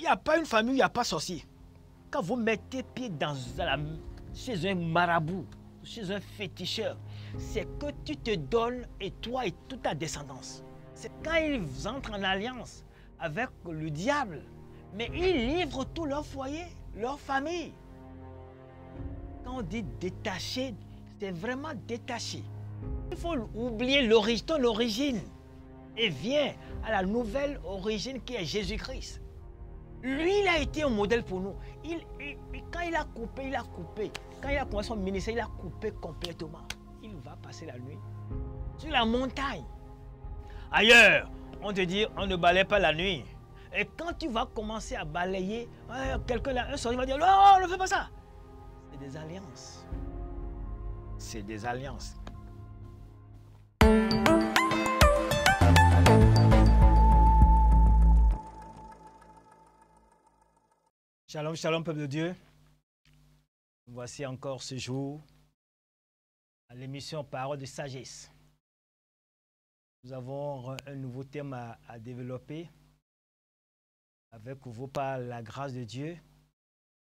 Il n'y a pas une famille, il n'y a pas sorcier. Quand vous mettez pied dans chez un marabout, chez un féticheur, c'est que tu te donnes et toi et toute ta descendance. C'est quand ils entrent en alliance avec le diable, mais ils livrent tout leur foyer, leur famille. Quand on dit détaché, c'est vraiment détaché. Il faut oublier l'origine, l'origine et viens à la nouvelle origine qui est Jésus-Christ. Lui, il a été un modèle pour nous. Il, quand il a coupé, il a coupé. Quand il a commencé son ministère, il a coupé complètement. Il va passer la nuit sur la montagne. Ailleurs, on te dit, on ne balaye pas la nuit. Et quand tu vas commencer à balayer, euh, quelqu'un un soir, il va dire, non, oh, ne fais pas ça. C'est des alliances. C'est des alliances. Shalom, shalom, peuple de Dieu. Voici encore ce jour à l'émission Parole de sagesse. Nous avons un nouveau thème à, développer avec vous par la grâce de Dieu.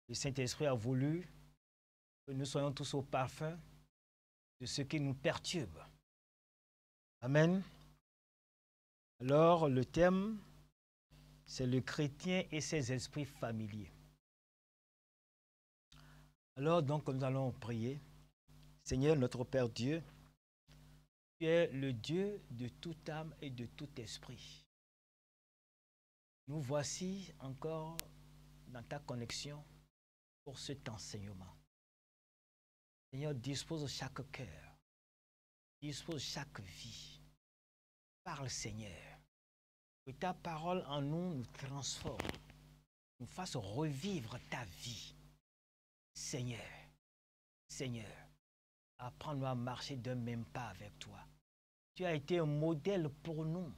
Le Saint-Esprit a voulu que nous soyons tous au parfum de ce qui nous perturbe. Amen. Alors, le thème, c'est le chrétien et ses esprits familiers. Alors donc nous allons prier. Seigneur notre Père Dieu, tu es le Dieu de toute âme et de tout esprit. Nous voici encore dans ta connexion pour cet enseignement. Seigneur, dispose chaque cœur, dispose chaque vie. Parle Seigneur, que ta parole en nous nous transforme, nous fasse revivre ta vie Seigneur, Seigneur, apprends-nous à marcher d'un même pas avec toi. Tu as été un modèle pour nous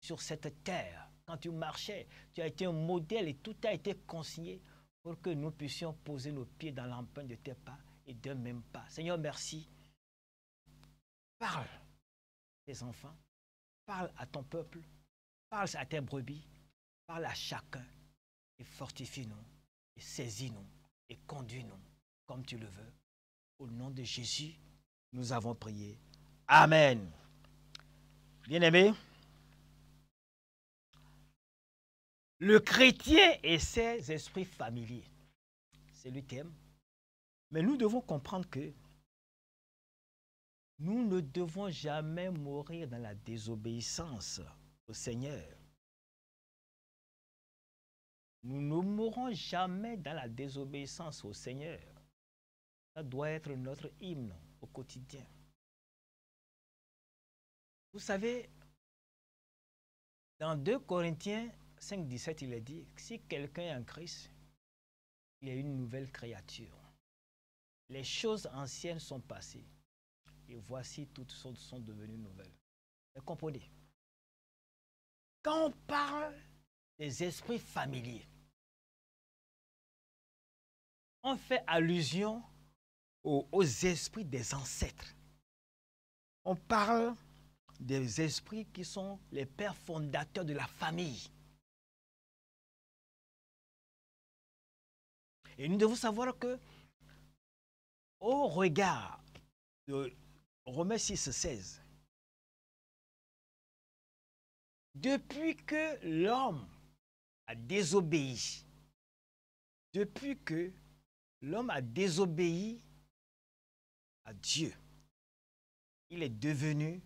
sur cette terre. Quand tu marchais, tu as été un modèle et tout a été consigné pour que nous puissions poser nos pieds dans l'empreinte de tes pas et d'un même pas. Seigneur, merci. Parle tes enfants, parle à ton peuple, parle à tes brebis, parle à chacun et fortifie-nous et saisis-nous et conduis-nous comme tu le veux. Au nom de Jésus, nous avons prié. Amen. bien aimés le chrétien et ses esprits familiers, c'est qui aime. Mais nous devons comprendre que nous ne devons jamais mourir dans la désobéissance au Seigneur. Nous ne mourrons jamais dans la désobéissance au Seigneur. Ça doit être notre hymne au quotidien. Vous savez, dans 2 Corinthiens 5, 17, il est dit, si quelqu'un est en Christ, il est une nouvelle créature. Les choses anciennes sont passées et voici toutes sont, sont devenues nouvelles. Vous comprenez Quand on parle des esprits familiers, fait allusion aux, esprits des ancêtres. On parle des esprits qui sont les pères fondateurs de la famille. Et nous devons savoir que, au regard de Romains 6, 16, depuis que l'homme a désobéi, depuis que l'homme a désobéi à Dieu. Il est devenu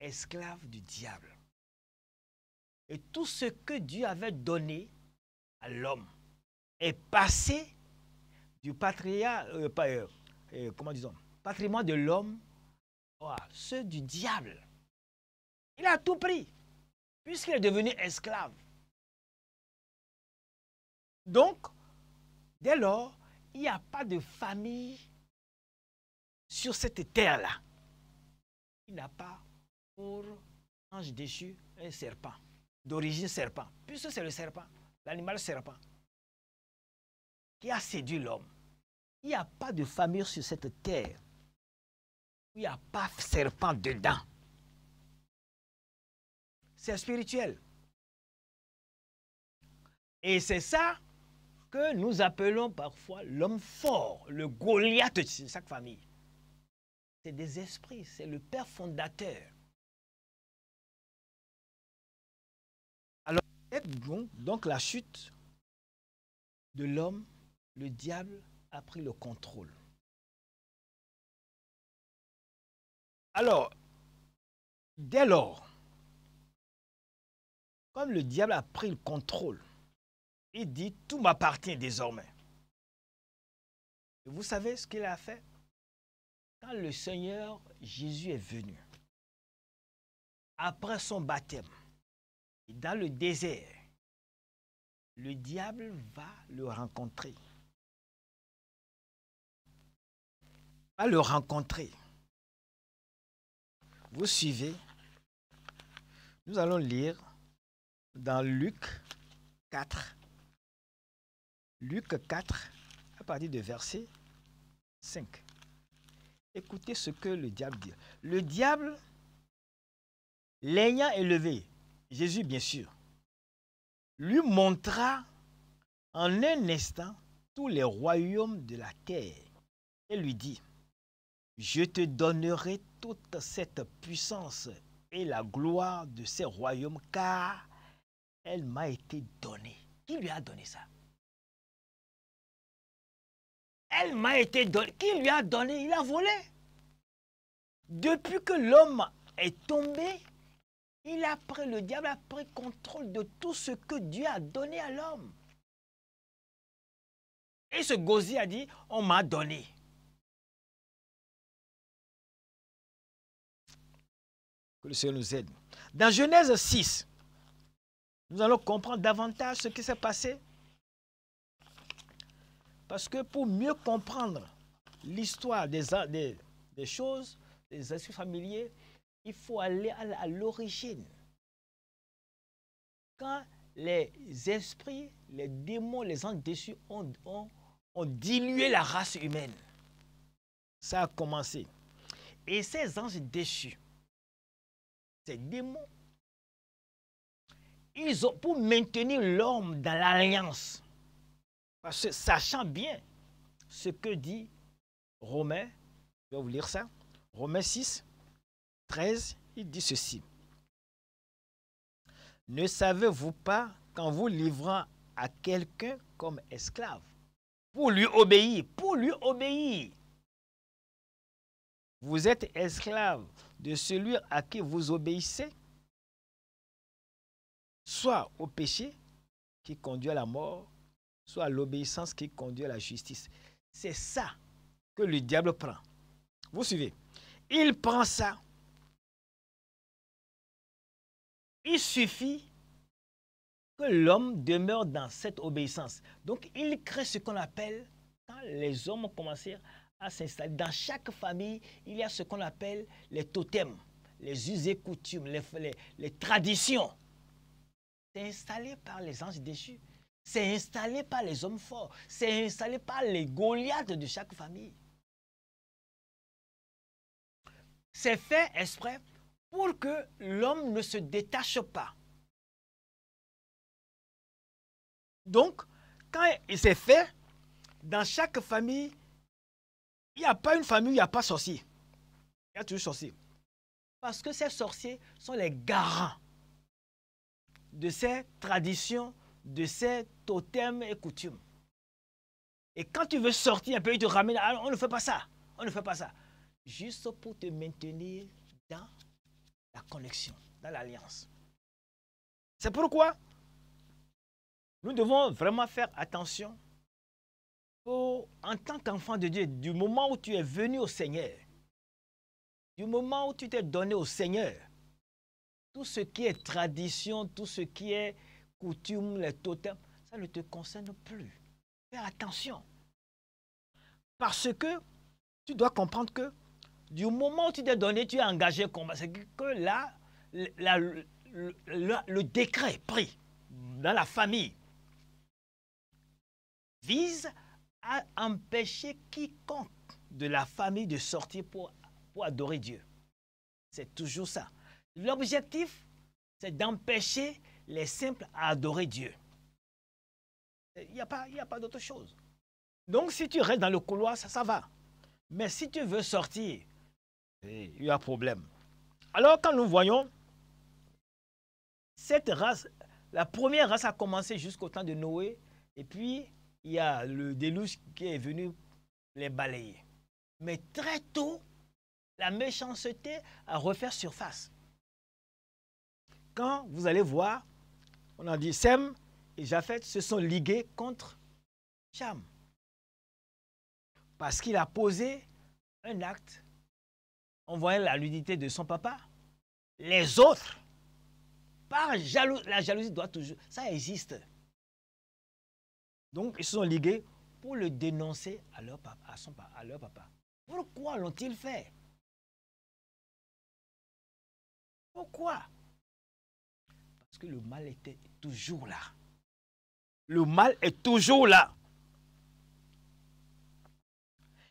esclave du diable. Et tout ce que Dieu avait donné à l'homme est passé du euh, euh, euh, patrimoine de l'homme à ceux du diable. Il a tout pris, puisqu'il est devenu esclave. Donc, dès lors, il n'y a pas de famille sur cette terre-là Il n'a pas pour ange déchu un serpent, d'origine serpent, puisque c'est le serpent, l'animal serpent, qui a séduit l'homme. Il n'y a pas de famille sur cette terre où il n'y a pas de serpent dedans. C'est spirituel. Et c'est ça que nous appelons parfois l'homme fort, le Goliath de chaque famille. C'est des esprits, c'est le père fondateur. Alors, donc la chute de l'homme, le diable a pris le contrôle. Alors, dès lors, comme le diable a pris le contrôle, il dit, tout m'appartient désormais. Et vous savez ce qu'il a fait Quand le Seigneur Jésus est venu, après son baptême, dans le désert, le diable va le rencontrer. Va le rencontrer. Vous suivez Nous allons lire dans Luc 4, Luc 4, à partir de verset 5. Écoutez ce que le diable dit. Le diable, l'ayant élevé, Jésus bien sûr, lui montra en un instant tous les royaumes de la terre et lui dit, je te donnerai toute cette puissance et la gloire de ces royaumes car elle m'a été donnée. Qui lui a donné ça elle m'a été donnée. Qui lui a donné Il a volé. Depuis que l'homme est tombé, il a pris, le diable a pris contrôle de tout ce que Dieu a donné à l'homme. Et ce gosier a dit, on m'a donné. Que le Seigneur nous aide. Dans Genèse 6, nous allons comprendre davantage ce qui s'est passé parce que pour mieux comprendre l'histoire des, choses, des esprits familiers, il faut aller à l'origine. Quand les esprits, les démons, les anges déçus ont, dilué la race humaine, ça a commencé. Et ces anges déçus, ces démons, ils ont, pour maintenir l'homme dans l'alliance, sachant bien ce que dit Romain, je vais vous lire ça, Romains 6, 13, il dit ceci. Ne savez-vous pas qu'en vous livrant à quelqu'un comme esclave, pour lui obéir, pour lui obéir, vous êtes esclave de celui à qui vous obéissez, soit au péché qui conduit à la mort, soit l'obéissance qui conduit à la justice. C'est ça que le diable prend. Vous suivez Il prend ça. Il suffit que l'homme demeure dans cette obéissance. Donc il crée ce qu'on appelle, quand les hommes ont à s'installer, dans chaque famille, il y a ce qu'on appelle les totems, les us et coutumes, les, traditions. C'est installé par les anges déchus. C'est installé par les hommes forts. C'est installé par les Goliaths de chaque famille. C'est fait exprès pour que l'homme ne se détache pas. Donc, quand c'est fait, dans chaque famille, il n'y a pas une famille où il n'y a pas sorcier. Il y a toujours sorcier. Parce que ces sorciers sont les garants de ces traditions de ces totems et coutumes. Et quand tu veux sortir un peu, il te ramène, on ne fait pas ça, on ne fait pas ça. Juste pour te maintenir dans la connexion, dans l'alliance. C'est pourquoi nous devons vraiment faire attention pour, en tant qu'enfant de Dieu, du moment où tu es venu au Seigneur, du moment où tu t'es donné au Seigneur, tout ce qui est tradition, tout ce qui est coutumes, les totems, ça ne te concerne plus. Fais attention. Parce que tu dois comprendre que du moment où tu t'es donné, tu es engagé combat. C'est que là, le décret pris dans la famille vise à empêcher quiconque de la famille de sortir pour, pour adorer Dieu. C'est toujours ça. L'objectif, c'est d'empêcher les simples à adorer Dieu. Il n'y a pas, pas d'autre chose. Donc si tu restes dans le couloir, ça, ça va. Mais si tu veux sortir, eh, il y a problème. Alors quand nous voyons cette race, la première race a commencé jusqu'au temps de Noé, et puis il y a le déluge qui est venu les balayer. Mais très tôt, la méchanceté a refait surface. Quand vous allez voir on a dit Sem et Japheth se sont ligués contre Cham. Parce qu'il a posé un acte en voyant la nudité de son papa. Les autres, par jalousie, la jalousie doit toujours, ça existe. Donc ils se sont ligués pour le dénoncer à leur, papa, à son, à leur papa. Pourquoi l'ont-ils fait Pourquoi le mal était toujours là. Le mal est toujours là.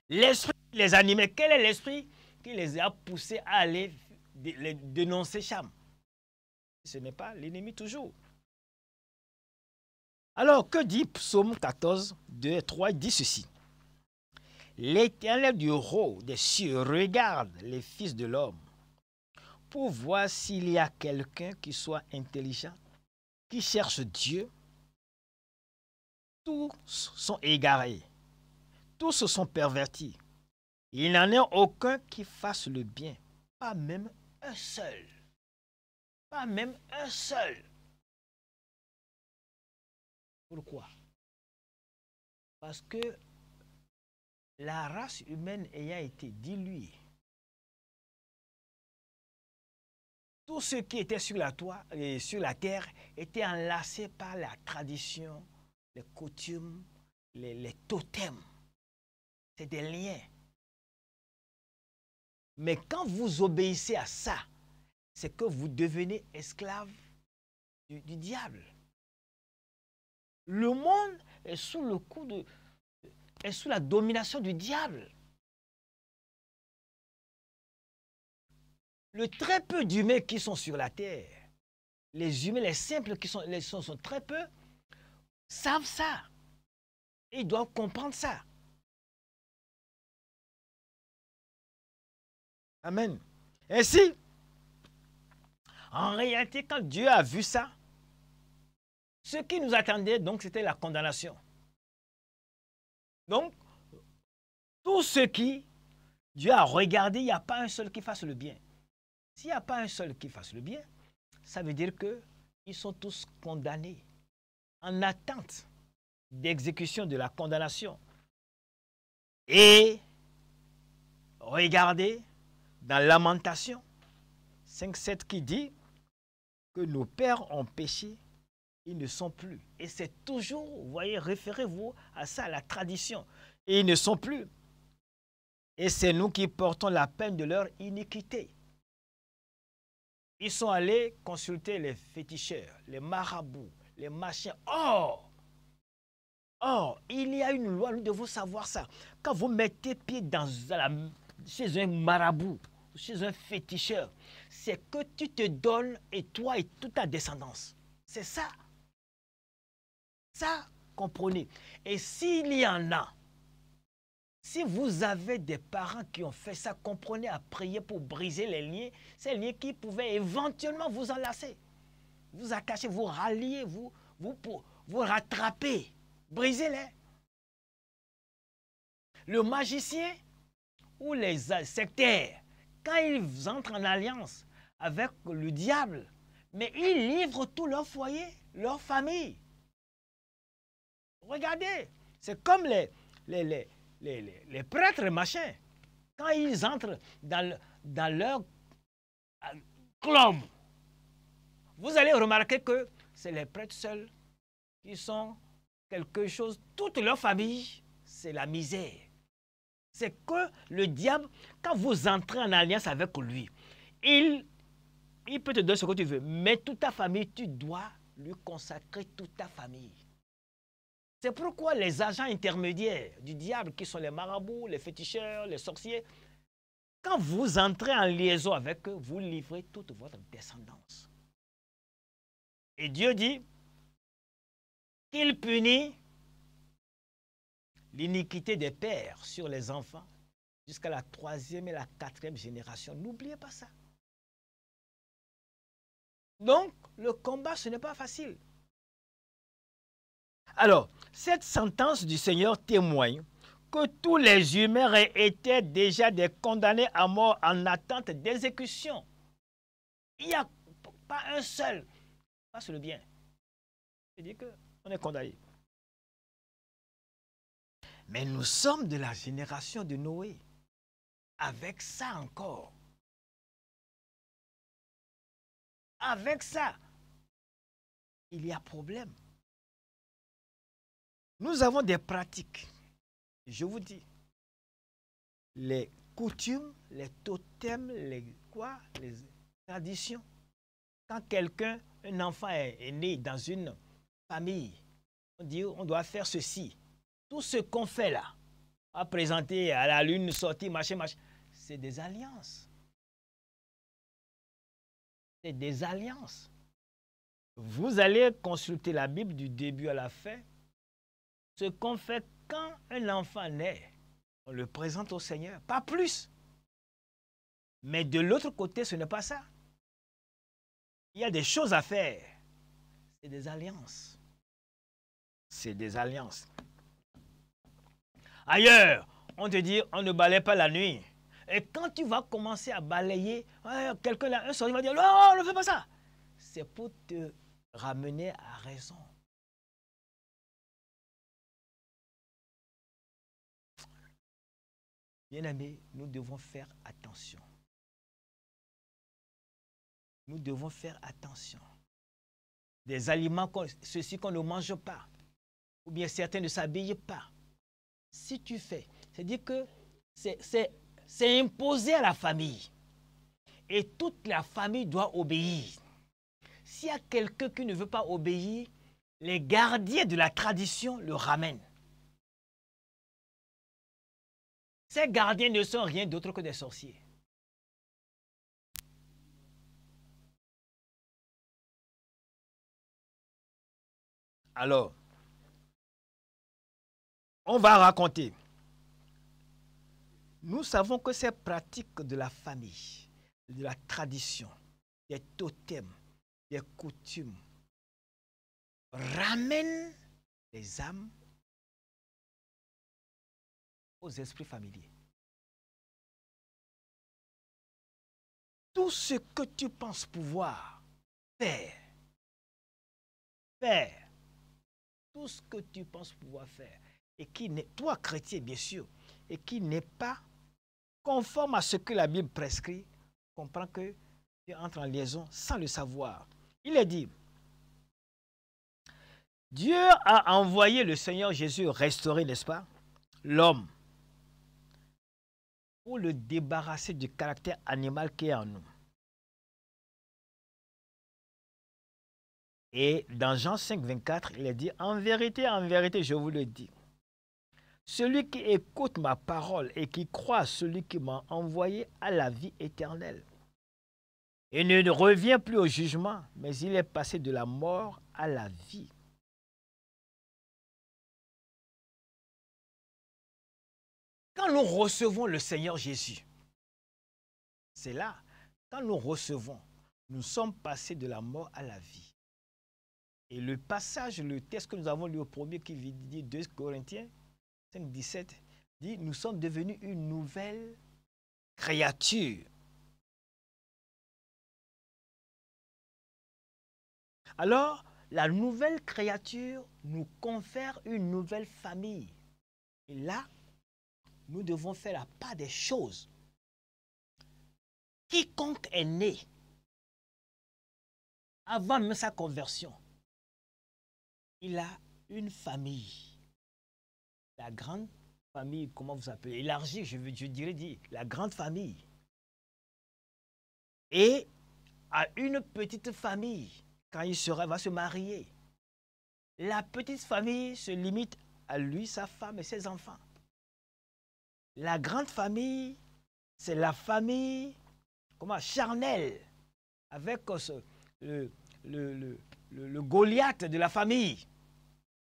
L'esprit les animait, quel est l'esprit qui les a poussés à aller dénoncer Cham Ce n'est pas l'ennemi toujours. Alors, que dit Psaume 14, 2 et 3 Il dit ceci. L'éternel du roi des cieux regarde les fils de l'homme pour voir s'il y a quelqu'un qui soit intelligent, qui cherche Dieu. Tous sont égarés, tous sont pervertis. Il n'en est aucun qui fasse le bien, pas même un seul. Pas même un seul. Pourquoi Parce que la race humaine ayant été diluée, Tous ce qui était sur la, toit, et sur la terre était enlacé par la tradition, les coutumes, les, totems. C'est des liens. Mais quand vous obéissez à ça, c'est que vous devenez esclave du, du, diable. Le monde est sous le coup de, est sous la domination du diable. le très peu d'humains qui sont sur la terre, les humains, les simples qui sont, les sont, très peu, savent ça. Ils doivent comprendre ça. Amen. Ainsi, en réalité, quand Dieu a vu ça, ce qui nous attendait, donc, c'était la condamnation. Donc, tout ce qui, Dieu a regardé, il n'y a pas un seul qui fasse le bien. S'il n'y a pas un seul qui fasse le bien, ça veut dire qu'ils sont tous condamnés en attente d'exécution de la condamnation. Et regardez dans Lamentation 5-7 qui dit que nos pères ont péché, ils ne sont plus. Et c'est toujours, vous voyez, référez-vous à ça, à la tradition. Et ils ne sont plus. Et c'est nous qui portons la peine de leur iniquité. Ils sont allés consulter les féticheurs, les marabouts, les machins. Or, oh, il y a une loi, nous devons savoir ça. Quand vous mettez pied dans chez un marabout, chez un féticheur, c'est que tu te donnes et toi et toute ta descendance. C'est ça. Ça, comprenez. Et s'il y en a si vous avez des parents qui ont fait ça, comprenez à prier pour briser les liens, ces liens qui pouvaient éventuellement vous enlacer, vous accacher, vous rallier, vous, vous, vous rattraper. Brisez-les. Le magicien ou les sectaires, quand ils entrent en alliance avec le diable, mais ils livrent tout leur foyer, leur famille. Regardez, c'est comme les, les les, prêtres machins, quand ils entrent dans, leur euh, clôme, vous allez remarquer que c'est les prêtres seuls qui sont quelque chose, toute leur famille, c'est la misère. C'est que le diable, quand vous entrez en alliance avec lui, il peut te donner ce que tu veux, mais toute ta famille, tu dois lui consacrer toute ta famille. C'est pourquoi les agents intermédiaires du diable, qui sont les marabouts, les féticheurs, les sorciers, quand vous entrez en liaison avec eux, vous livrez toute votre descendance. Et Dieu dit qu'il punit l'iniquité des pères sur les enfants jusqu'à la troisième et la quatrième génération. N'oubliez pas ça. Donc, le combat, ce n'est pas facile. Alors, cette sentence du Seigneur témoigne que tous les humains étaient déjà des condamnés à mort en attente d'exécution. Il n'y a pas un seul. Pas le bien. C'est-à-dire qu'on est condamné. Mais nous sommes de la génération de Noé. Avec ça encore. Avec ça, il y a problème. Nous avons des pratiques. Je vous dis, les coutumes, les totems, les quoi, les traditions. Quand quelqu'un, un enfant est, né dans une famille, on dit on doit faire ceci. Tout ce qu'on fait là, à présenter à la lune, sortir, machin, machin, c'est des alliances. C'est des alliances. Vous allez consulter la Bible du début à la fin, ce qu'on fait quand un enfant naît. On le présente au Seigneur, pas plus. Mais de l'autre côté, ce n'est pas ça. Il y a des choses à faire. C'est des alliances. C'est des alliances. Ailleurs, on te dit, on ne balaye pas la nuit. Et quand tu vas commencer à balayer, quelqu'un un soir, va dire, non, oh, ne fais pas ça. C'est pour te ramener à raison. Bien-aimés, nous devons faire attention. Nous devons faire attention. Des aliments, ceux qu'on ne mange pas, ou bien certains ne s'habillent pas. Si tu fais, c'est-à-dire que c'est imposé à la famille. Et toute la famille doit obéir. S'il y a quelqu'un qui ne veut pas obéir, les gardiens de la tradition le ramènent. Ces gardiens ne sont rien d'autre que des sorciers. Alors, on va raconter. Nous savons que ces pratiques de la famille, de la tradition, des totems, des coutumes, ramènent les âmes aux esprits familiers. Tout ce que tu penses pouvoir faire, faire, tout ce que tu penses pouvoir faire, et qui n'est, toi chrétien bien sûr, et qui n'est pas conforme à ce que la Bible prescrit, comprends que tu entres en liaison sans le savoir. Il est dit, Dieu a envoyé le Seigneur Jésus restaurer, n'est-ce pas, l'homme pour le débarrasser du caractère animal qui est en nous. Et dans Jean 5, 24, il a dit, en vérité, en vérité, je vous le dis, celui qui écoute ma parole et qui croit à celui qui m'a envoyé à la vie éternelle. Il ne revient plus au jugement, mais il est passé de la mort à la vie. Quand nous recevons le Seigneur Jésus, c'est là, quand nous recevons, nous sommes passés de la mort à la vie. Et le passage, le texte que nous avons lu au premier qui dit 2 Corinthiens 5, 17, dit, nous sommes devenus une nouvelle créature. Alors, la nouvelle créature nous confère une nouvelle famille. Et là, nous devons faire la part des choses. Quiconque est né avant même sa conversion, il a une famille. La grande famille, comment vous appelez Élargie, je, je dirais, dit, la grande famille. Et à une petite famille, quand il sera, va se marier. La petite famille se limite à lui, sa femme et ses enfants. La grande famille, c'est la famille, comment, charnelle, avec euh, le, le, Goliath de la famille.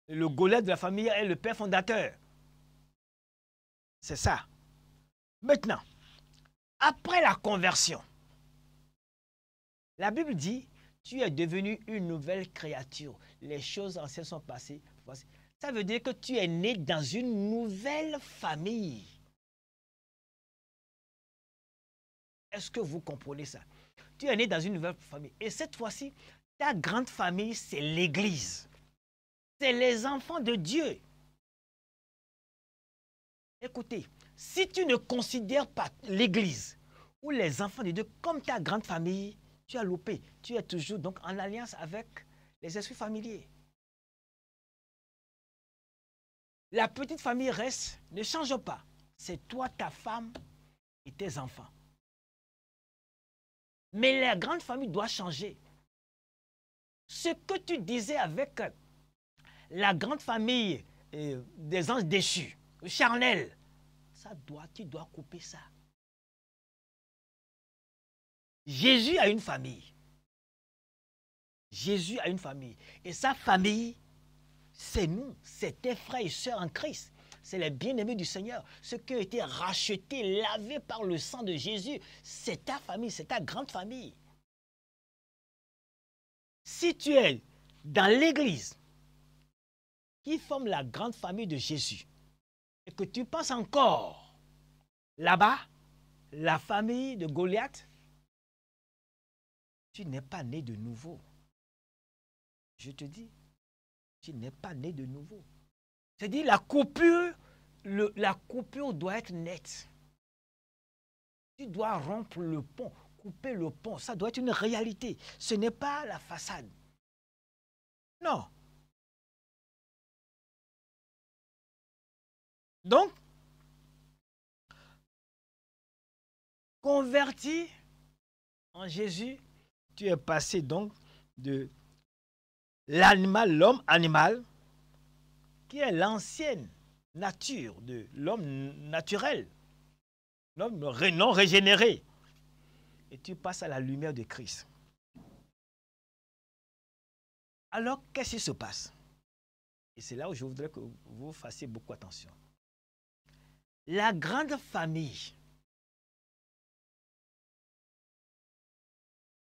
Le Goliath de la famille est le père fondateur. C'est ça. Maintenant, après la conversion, la Bible dit, tu es devenu une nouvelle créature. Les choses anciennes sont passées. Ça veut dire que tu es né dans une nouvelle famille. Est-ce que vous comprenez ça Tu es né dans une nouvelle famille. Et cette fois-ci, ta grande famille, c'est l'Église. C'est les enfants de Dieu. Écoutez, si tu ne considères pas l'Église ou les enfants de Dieu comme ta grande famille, tu as loupé. Tu es toujours donc en alliance avec les esprits familiers. La petite famille reste, ne change pas. C'est toi, ta femme et tes enfants. Mais la grande famille doit changer. Ce que tu disais avec euh, la grande famille euh, des anges déchus, charnel, ça doit, tu dois couper ça. Jésus a une famille. Jésus a une famille. Et sa famille, c'est nous, c'est tes frères et sœurs en Christ c'est les bien-aimés du Seigneur, ceux qui ont été rachetés, lavés par le sang de Jésus. C'est ta famille, c'est ta grande famille. Si tu es dans l'Église, qui forme la grande famille de Jésus, et que tu penses encore là-bas, la famille de Goliath, tu n'es pas né de nouveau. Je te dis, tu n'es pas né de nouveau. C'est-à-dire la coupure, la coupure doit être nette. Tu dois rompre le pont, couper le pont. Ça doit être une réalité. Ce n'est pas la façade. Non. Donc, converti en Jésus, tu es passé donc de l'animal, l'homme animal, qui est l'ancienne nature de l'homme naturel, l'homme non régénéré. Et tu passes à la lumière de Christ. Alors, qu'est-ce qui se passe Et c'est là où je voudrais que vous fassiez beaucoup attention. La grande famille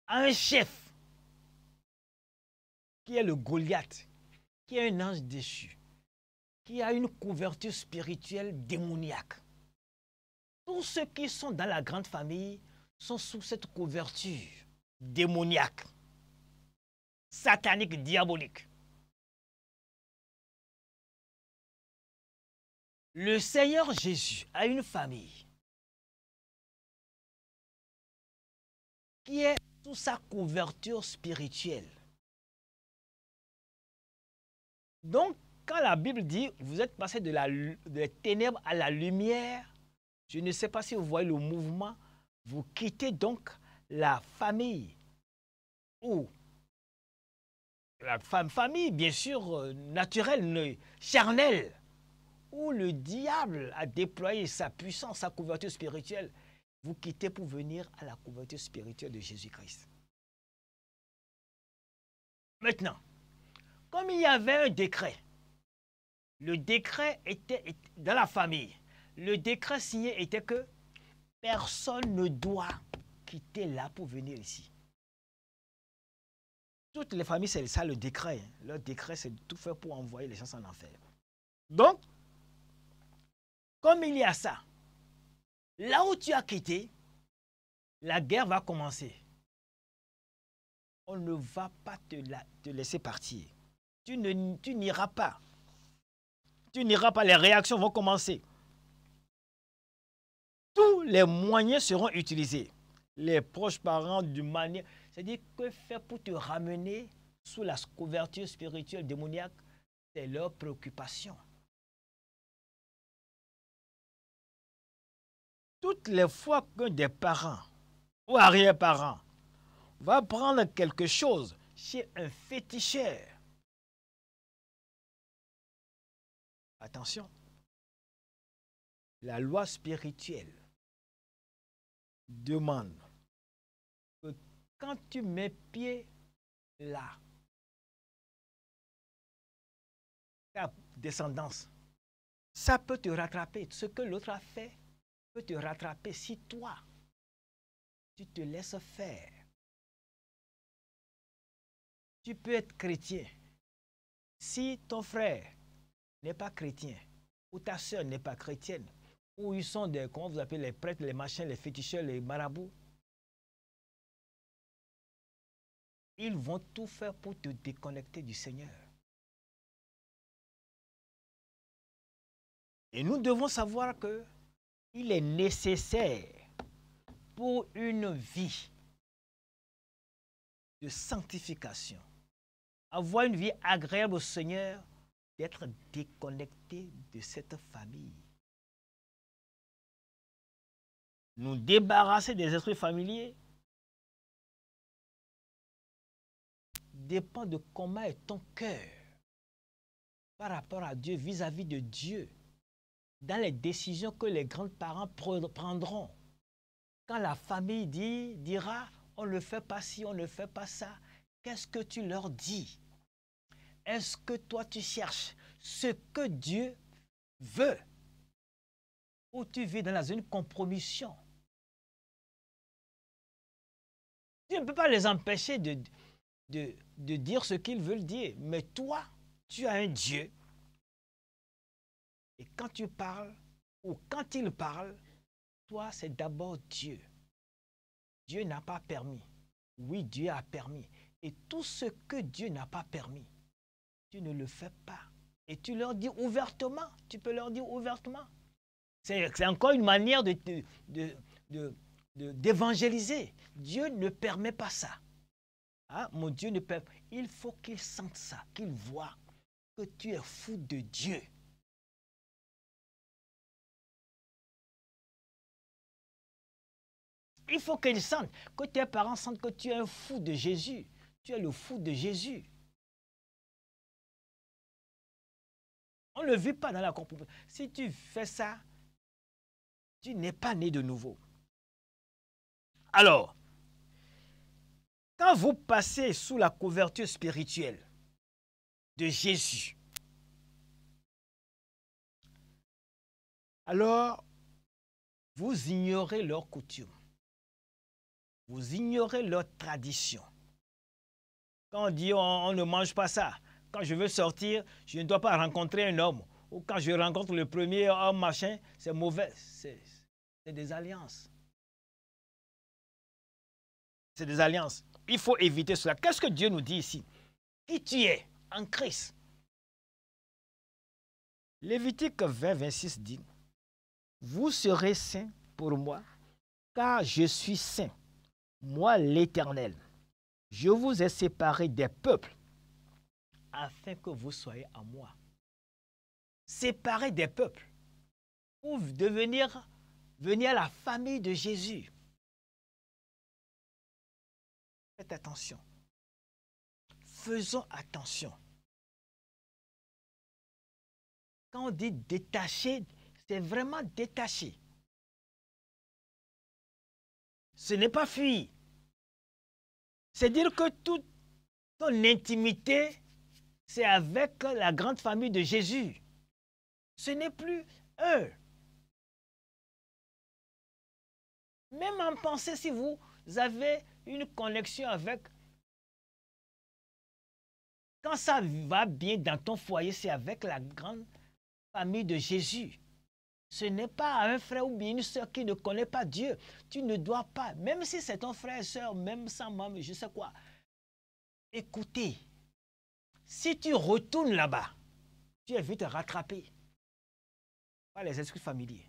a un chef qui est le Goliath, qui est un ange déchu qui a une couverture spirituelle démoniaque. Tous ceux qui sont dans la grande famille sont sous cette couverture démoniaque, satanique, diabolique. Le Seigneur Jésus a une famille qui est sous sa couverture spirituelle. Donc, quand la Bible dit, vous êtes passé de la, ténèbre ténèbres à la lumière, je ne sais pas si vous voyez le mouvement, vous quittez donc la famille. Ou la famille, bien sûr, naturelle, charnelle, où le diable a déployé sa puissance, sa couverture spirituelle. Vous quittez pour venir à la couverture spirituelle de Jésus-Christ. Maintenant, comme il y avait un décret le décret était, dans la famille. Le décret signé était que personne ne doit quitter là pour venir ici. Toutes les familles, c'est ça le décret. Hein. Leur décret, c'est de tout faire pour envoyer les gens en enfer. Donc, comme il y a ça, là où tu as quitté, la guerre va commencer. On ne va pas te, laisser partir. Tu n'iras pas tu n'iras pas, les réactions vont commencer. Tous les moyens seront utilisés. Les proches parents, du manière. C'est-à-dire, que faire pour te ramener sous la couverture spirituelle démoniaque C'est leur préoccupation. Toutes les fois qu'un des parents ou arrière-parents va prendre quelque chose chez un féticheur, Attention. La loi spirituelle demande que quand tu mets pied là, ta descendance, ça peut te rattraper. Ce que l'autre a fait peut te rattraper si toi, tu te laisses faire. Tu peux être chrétien. Si ton frère n'est pas chrétien, ou ta sœur n'est pas chrétienne, ou ils sont des, comment vous appelez, les prêtres, les machins, les féticheurs, les marabouts, ils vont tout faire pour te déconnecter du Seigneur. Et nous devons savoir que il est nécessaire pour une vie de sanctification, avoir une vie agréable au Seigneur, d'être déconnecté de cette famille. Nous débarrasser des esprits familiers dépend de comment est ton cœur par rapport à Dieu, vis-à-vis de Dieu, dans les décisions que les grands-parents prendront. Quand la famille dit, dira, on ne fait pas ci, on ne fait pas ça, qu'est-ce que tu leur dis est-ce que toi tu cherches ce que Dieu veut ou tu vis dans une compromission Tu ne peux pas les empêcher de, de dire ce qu'ils veulent dire. Mais toi, tu as un Dieu. Et quand tu parles, ou quand il parle, toi, c'est d'abord Dieu. Dieu n'a pas permis. Oui, Dieu a permis. Et tout ce que Dieu n'a pas permis, tu ne le fais pas. Et tu leur dis ouvertement, tu peux leur dire ouvertement. C'est encore une manière De, de, Dieu ne permet pas ça. Ah, mon Dieu ne permet Il faut qu'ils sentent ça, qu'ils voient que tu es fou de Dieu. Il faut qu'ils sentent, que tes parents sentent que tu es un fou de Jésus. Tu es le fou de Jésus. On ne vit pas dans la compréhension. Si tu fais ça, tu n'es pas né de nouveau. Alors, quand vous passez sous la couverture spirituelle de Jésus, alors vous ignorez leurs coutumes, vous ignorez leurs traditions. Quand on dit on ne mange pas ça, quand je veux sortir, je ne dois pas rencontrer un homme. Ou quand je rencontre le premier homme machin, c'est mauvais. C'est des alliances. C'est des alliances. Il faut éviter cela. Qu'est-ce que Dieu nous dit ici Qui tu es en Christ Lévitique 20, 26 dit, Vous serez saints pour moi, car je suis saint, moi l'Éternel. Je vous ai séparés des peuples afin que vous soyez à moi. Séparer des peuples ou devenir venir à la famille de Jésus. Faites attention. Faisons attention. Quand on dit détaché, c'est vraiment détaché. Ce n'est pas fuir. C'est dire que toute ton intimité c'est avec la grande famille de Jésus. Ce n'est plus eux. Même en pensée, si vous avez une connexion avec... Quand ça va bien dans ton foyer, c'est avec la grande famille de Jésus. Ce n'est pas un frère ou bien une soeur qui ne connaît pas Dieu. Tu ne dois pas, même si c'est ton frère, soeur, même sans maman, je sais quoi, écouter si tu retournes là-bas, tu es vite rattrapé par les esprits familiers.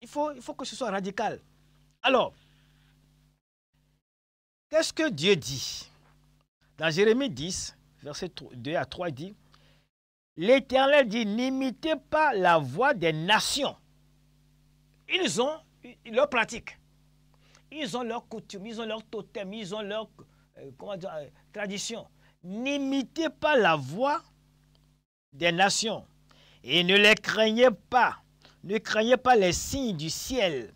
Il faut, que ce soit radical. Alors, qu'est-ce que Dieu dit Dans Jérémie 10, verset 2 à 3, il dit L'Éternel dit N'imitez pas la voix des nations. Ils ont leur pratique. Ils ont leurs coutumes, ils ont leurs totems, ils ont leurs euh, euh, tradition. traditions. N'imitez pas la voix des nations et ne les craignez pas. Ne craignez pas les signes du ciel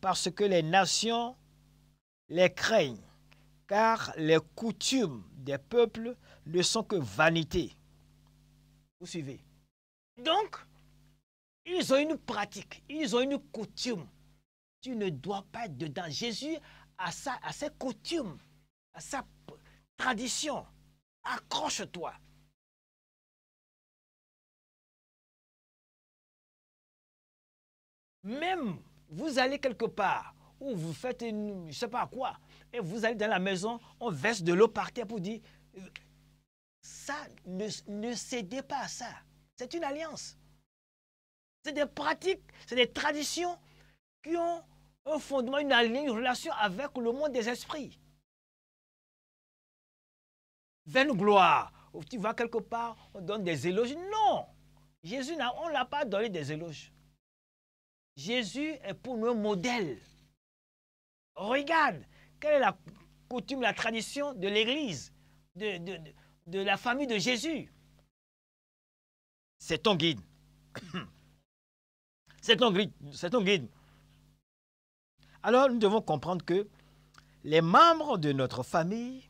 parce que les nations les craignent, car les coutumes des peuples ne sont que vanité. Vous suivez Donc, ils ont une pratique, ils ont une coutume. Tu ne dois pas être dedans. Jésus a, sa, a ses coutumes, à sa tradition. Accroche-toi. Même vous allez quelque part ou vous faites je ne sais pas quoi, et vous allez dans la maison, on verse de l'eau par terre pour dire, euh, ça, ne, cédez pas à ça. C'est une alliance. C'est des pratiques, c'est des traditions qui ont un fondement, une alliance, une relation avec le monde des esprits vaine gloire. Tu vas quelque part, on donne des éloges. Non. Jésus, on ne l'a pas donné des éloges. Jésus est pour nous un modèle. Regarde, quelle est la coutume, la tradition de l'Église, de, de la famille de Jésus C'est ton guide. C'est ton guide. C'est ton guide. Alors nous devons comprendre que les membres de notre famille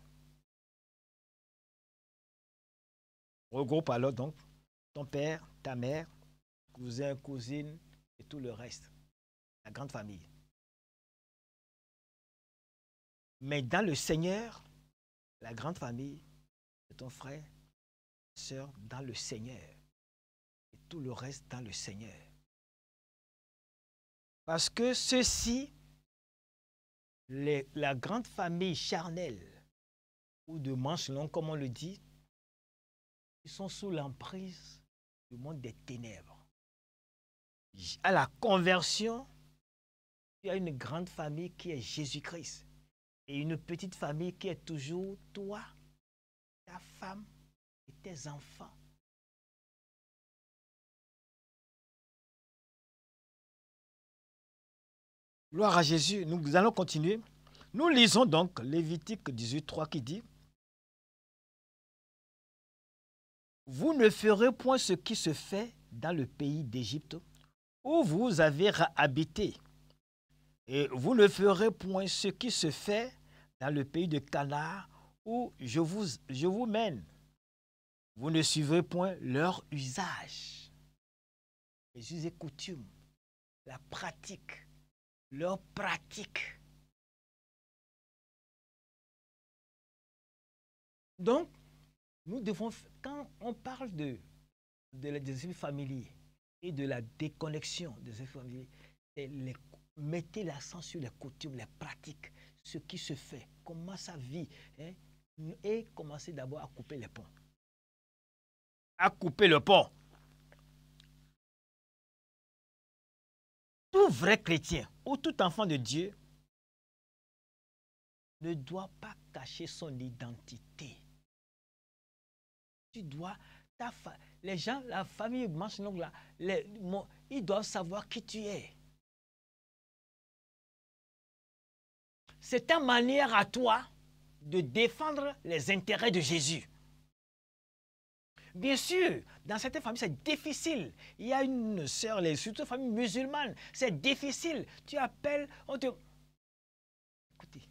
regroupe alors donc ton père, ta mère, cousin, cousine et tout le reste, la grande famille. Mais dans le Seigneur, la grande famille, c'est ton frère, soeur, dans le Seigneur et tout le reste dans le Seigneur. Parce que ceci, ci la grande famille charnelle ou de manche comme on le dit, sont sous l'emprise du monde des ténèbres. À la conversion, il y a une grande famille qui est Jésus-Christ et une petite famille qui est toujours toi, ta femme et tes enfants. Gloire à Jésus, nous allons continuer. Nous lisons donc Lévitique 18.3 qui dit, vous ne ferez point ce qui se fait dans le pays d'Égypte où vous avez habité. Et vous ne ferez point ce qui se fait dans le pays de Canaan où je vous, je vous mène. Vous ne suivrez point leur usage, les us coutumes, la pratique, leur pratique. Donc, nous devons, quand on parle de, de des familiers et de la déconnexion des familles, les, mettez l'accent sur les coutumes, les pratiques, ce qui se fait, comment ça vit, hein, et commencer d'abord à couper les ponts. À couper le pont. Tout vrai chrétien ou tout enfant de Dieu ne doit pas cacher son identité tu dois, les gens, la famille donc là, ils doivent savoir qui tu es. C'est ta manière à toi de défendre les intérêts de Jésus. Bien sûr, dans certaines familles, c'est difficile. Il y a une sœur, les, surtout une famille musulmanes, c'est difficile. Tu appelles, on te... Écoutez,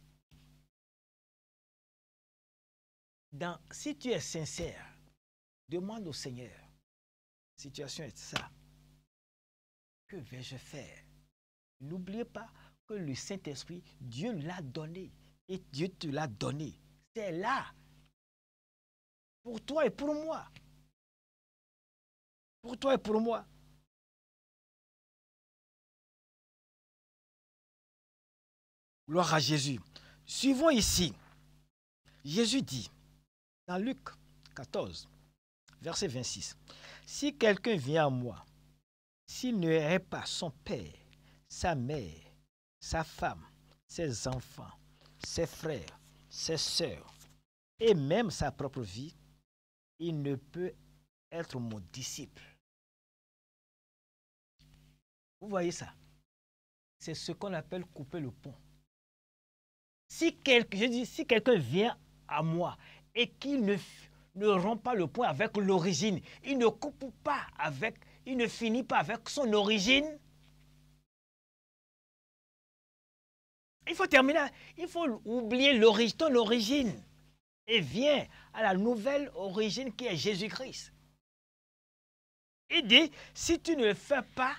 si tu es sincère, Demande au Seigneur, situation est ça. Que vais-je faire N'oubliez pas que le Saint-Esprit, Dieu l'a donné. Et Dieu te l'a donné. C'est là. Pour toi et pour moi. Pour toi et pour moi. Gloire à Jésus. Suivons ici. Jésus dit dans Luc 14, Verset 26. Si quelqu'un vient à moi, s'il ne est pas son père, sa mère, sa femme, ses enfants, ses frères, ses sœurs, et même sa propre vie, il ne peut être mon disciple. Vous voyez ça C'est ce qu'on appelle couper le pont. Si si quelqu'un vient à moi et qu'il ne ne rend pas le point avec l'origine. Il ne coupe pas avec, il ne finit pas avec son origine. Il faut terminer, il faut oublier l'origine, ton origine. Et viens à la nouvelle origine qui est Jésus-Christ. Et dit, si tu ne le fais pas,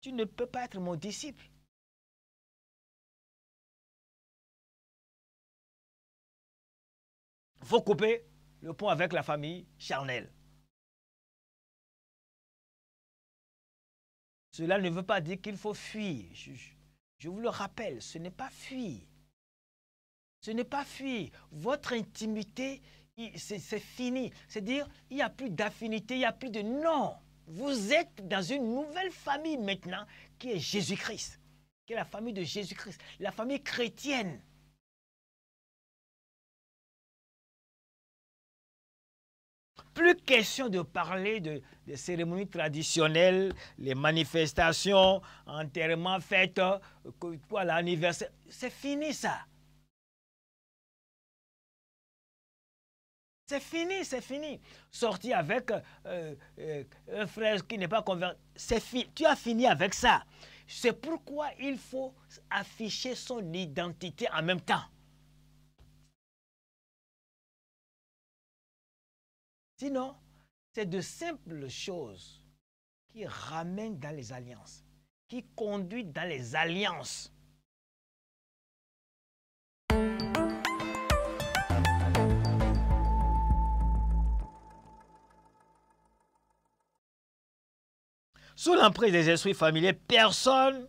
tu ne peux pas être mon disciple. faut couper le pont avec la famille charnelle. Cela ne veut pas dire qu'il faut fuir. Je, vous le rappelle, ce n'est pas fuir. Ce n'est pas fuir. Votre intimité, c'est fini. C'est à dire, il n'y a plus d'affinité, il n'y a plus de non. Vous êtes dans une nouvelle famille maintenant qui est Jésus-Christ, qui est la famille de Jésus-Christ, la famille chrétienne. plus question de parler de, cérémonies traditionnelles, les manifestations, enterrements, fêtes, euh, l'anniversaire. C'est fini ça. C'est fini, c'est fini. Sortir avec euh, euh, un frère qui n'est pas converti. Tu as fini avec ça. C'est pourquoi il faut afficher son identité en même temps. Sinon, c'est de simples choses qui ramènent dans les alliances, qui conduisent dans les alliances. Sous l'emprise des esprits familiers, personne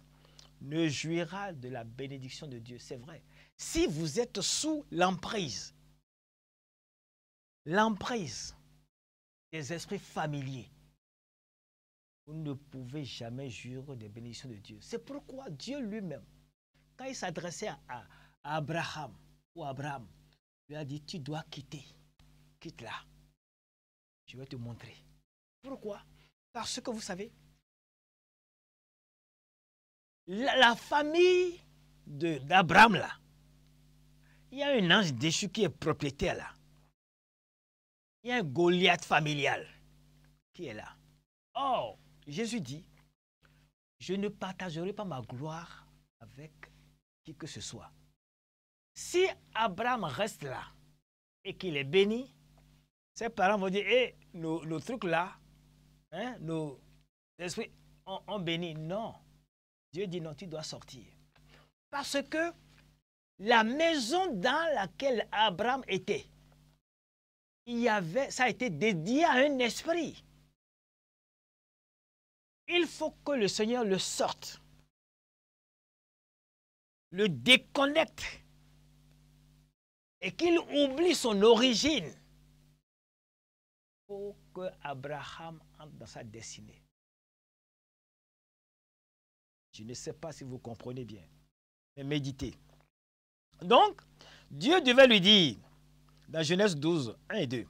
ne jouira de la bénédiction de Dieu. C'est vrai. Si vous êtes sous l'emprise, l'emprise esprits familiers. Vous ne pouvez jamais jurer des bénédictions de Dieu. C'est pourquoi Dieu lui-même, quand il s'adressait à, Abraham ou Abraham, lui a dit, tu dois quitter. quitte là. Je vais te montrer. Pourquoi Parce que vous savez, la, famille d'Abraham, là, il y a un ange déchu qui est propriétaire, là un Goliath familial qui est là. Or, oh, Jésus dit, je ne partagerai pas ma gloire avec qui que ce soit. Si Abraham reste là et qu'il est béni, ses parents vont dire, eh, nos, trucs là, hein, nos esprits ont béni. Non. Dieu dit, non, tu dois sortir. Parce que la maison dans laquelle Abraham était, il y avait, ça a été dédié à un esprit. Il faut que le Seigneur le sorte, le déconnecte et qu'il oublie son origine pour que Abraham entre dans sa destinée. Je ne sais pas si vous comprenez bien, mais méditez. Donc, Dieu devait lui dire, dans Genèse 12, 1 et 2.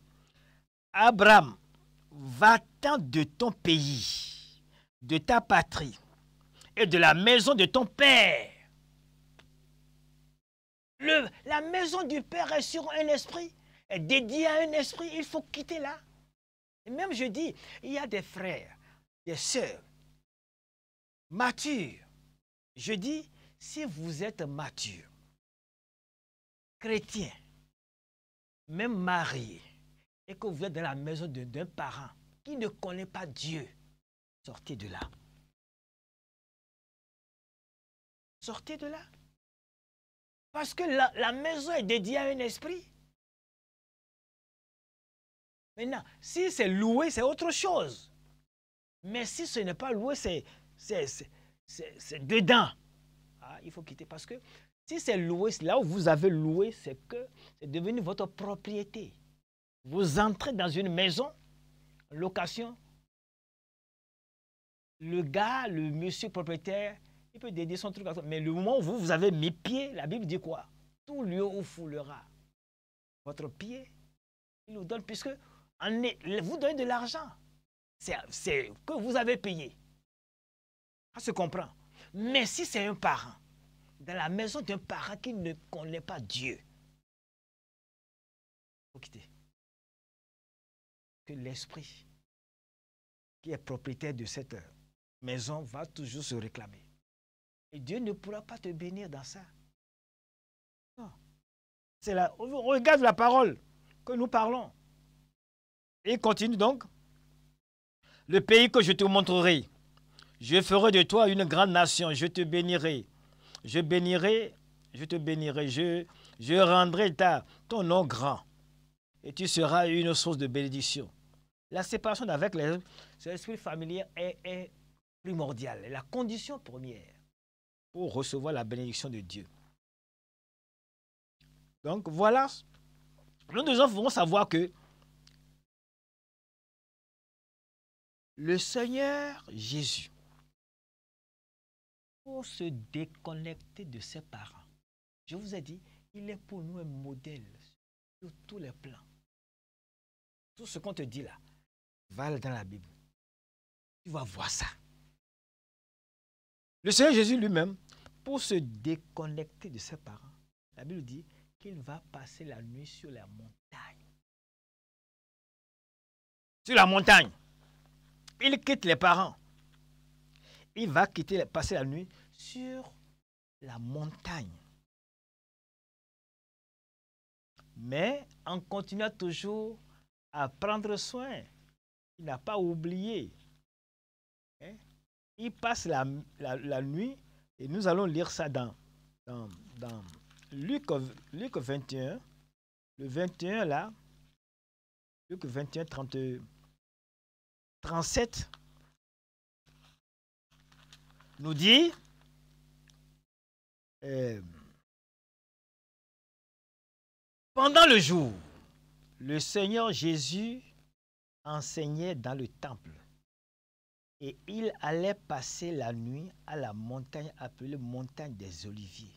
Abraham, va-t'en de ton pays, de ta patrie et de la maison de ton père. la maison du père est sur un esprit, est dédiée à un esprit, il faut quitter là. Et même je dis, il y a des frères, des sœurs, matures. Je dis, si vous êtes mature, chrétien, même marié, et que vous êtes dans la maison d'un parent qui ne connaît pas Dieu, sortez de là. Sortez de là. Parce que la, maison est dédiée à un esprit. Maintenant, si c'est loué, c'est autre chose. Mais si ce n'est pas loué, c'est dedans. Ah, il faut quitter parce que si c'est loué, là où vous avez loué, c'est que c'est devenu votre propriété. Vous entrez dans une maison, location. Le gars, le monsieur propriétaire, il peut dédier son truc à Mais le moment où vous, avez mis pied, la Bible dit quoi Tout lieu où foulera votre pied, il vous donne, puisque vous donnez de l'argent. C'est que vous avez payé. Ça se comprend. Mais si c'est un parent, dans la maison d'un parent qui ne connaît pas Dieu. Faut quitter. Que l'esprit qui est propriétaire de cette maison va toujours se réclamer. Et Dieu ne pourra pas te bénir dans ça. C'est Regarde la parole que nous parlons. Et continue donc. Le pays que je te montrerai, je ferai de toi une grande nation, je te bénirai je bénirai, je te bénirai, je, je rendrai ta, ton nom grand. Et tu seras une source de bénédiction. La séparation avec l'esprit familier est, est primordiale, la condition première pour recevoir la bénédiction de Dieu. Donc voilà, nous devons savoir que le Seigneur Jésus pour se déconnecter de ses parents. Je vous ai dit, il est pour nous un modèle sur tous les plans. Tout ce qu'on te dit là, va dans la Bible. Tu vas voir ça. Le Seigneur Jésus lui-même, pour se déconnecter de ses parents, la Bible dit qu'il va passer la nuit sur la montagne. Sur la montagne, il quitte les parents il va quitter, passer la nuit sur la montagne. Mais en continuant toujours à prendre soin, il n'a pas oublié. Hein? Il passe la, la, nuit et nous allons lire ça dans, dans, Luc, Luc 21, le 21 là, Luc 21, 37 nous dit euh, Pendant le jour, le Seigneur Jésus enseignait dans le temple et il allait passer la nuit à la montagne appelée montagne des Oliviers.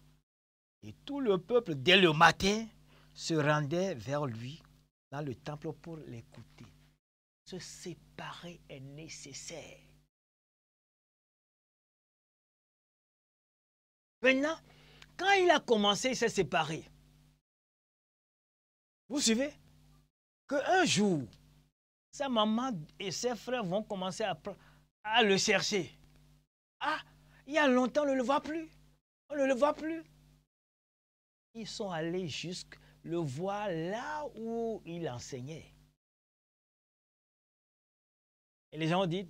Et tout le peuple, dès le matin, se rendait vers lui dans le temple pour l'écouter. Se séparer est nécessaire. Maintenant, quand il a commencé, il s'est séparé. Vous suivez Qu'un jour, sa maman et ses frères vont commencer à, à le chercher. Ah, il y a longtemps, on ne le voit plus. On ne le voit plus. Ils sont allés jusqu'à le voir là où il enseignait. Et les gens ont dit,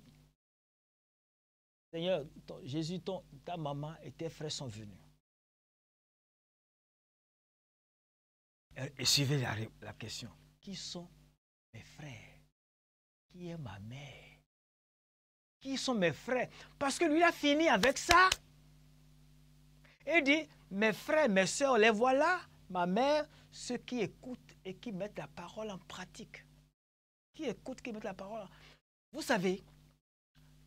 Seigneur, Jésus, ta maman et tes frères sont venus. Et, suivez la, question. Qui sont mes frères Qui est ma mère Qui sont mes frères Parce que lui a fini avec ça. Il dit, mes frères, mes soeurs, les voilà, ma mère, ceux qui écoutent et qui mettent la parole en pratique. Qui écoutent, qui mettent la parole en... Vous savez,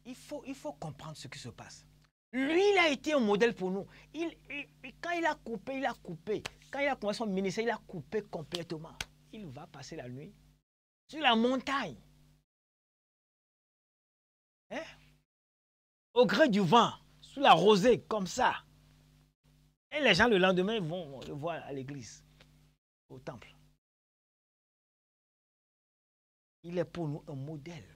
il faut, comprendre ce qui se passe. Lui, il a été un modèle pour nous. Il, quand il a coupé, il a coupé. Quand il a commencé son ministère, il a coupé complètement. Il va passer la nuit sur la montagne. Hein? Au gré du vent, sous la rosée, comme ça. Et les gens, le lendemain, vont le voir à l'église, au temple. Il est pour nous un modèle.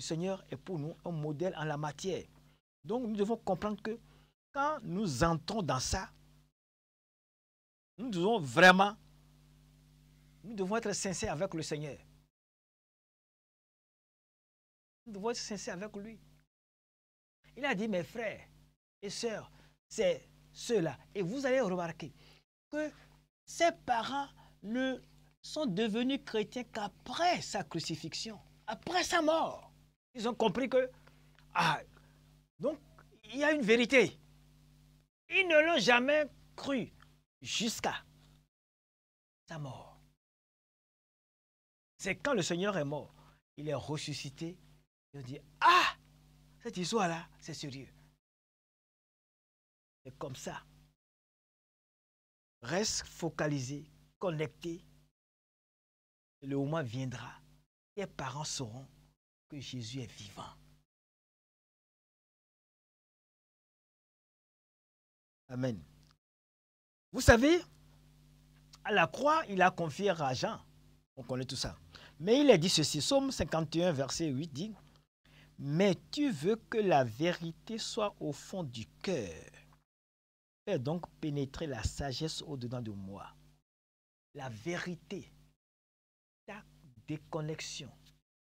Le Seigneur est pour nous un modèle en la matière. Donc nous devons comprendre que quand nous entrons dans ça, nous devons vraiment, nous devons être sincères avec le Seigneur. Nous devons être sincères avec lui. Il a dit, mes frères et sœurs, c'est cela. Et vous allez remarquer que ses parents ne sont devenus chrétiens qu'après sa crucifixion, après sa mort. Ils ont compris que... Ah, donc, il y a une vérité. Ils ne l'ont jamais cru jusqu'à sa mort. C'est quand le Seigneur est mort, il est ressuscité. Ils ont dit, ah, cette histoire-là, c'est sérieux. C'est comme ça. Reste focalisé, connecté. Le moment viendra. Tes parents sauront que Jésus est vivant. Amen. Vous savez, à la croix, il a confié à Jean. On connaît tout ça. Mais il a dit ceci, psaume 51, verset 8 dit, Mais tu veux que la vérité soit au fond du cœur. Fais donc pénétrer la sagesse au-dedans de moi. La vérité, ta déconnexion,